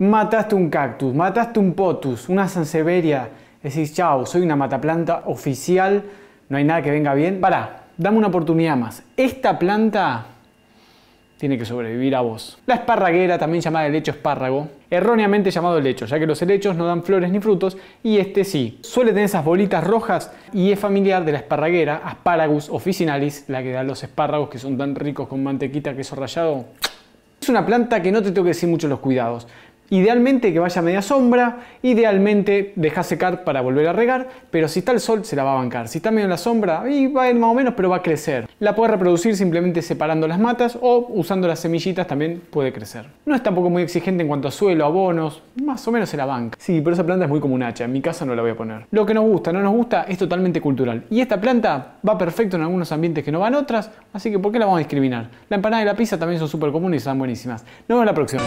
mataste un cactus, mataste un potus, una sanseveria, decís, chao, soy una mataplanta oficial, no hay nada que venga bien, pará, dame una oportunidad más. Esta planta tiene que sobrevivir a vos. La esparraguera, también llamada helecho espárrago, erróneamente llamado helecho, ya que los helechos no dan flores ni frutos y este sí. Suele tener esas bolitas rojas y es familiar de la esparraguera, Asparagus officinalis, la que da los espárragos que son tan ricos con mantequita, queso rallado. Es una planta que no te tengo que decir mucho los cuidados. Idealmente que vaya a media sombra, idealmente deja secar para volver a regar, pero si está el sol se la va a bancar. Si está medio en la sombra, y va a ir más o menos, pero va a crecer. La puede reproducir simplemente separando las matas o usando las semillitas también puede crecer. No es tampoco muy exigente en cuanto a suelo, abonos, más o menos se la banca. Sí, pero esa planta es muy como hacha, en mi casa no la voy a poner. Lo que nos gusta, no nos gusta, es totalmente cultural. Y esta planta va perfecto en algunos ambientes que no van otras, así que ¿por qué la vamos a discriminar? La empanada y la pizza también son súper comunes y son buenísimas. Nos vemos la próxima.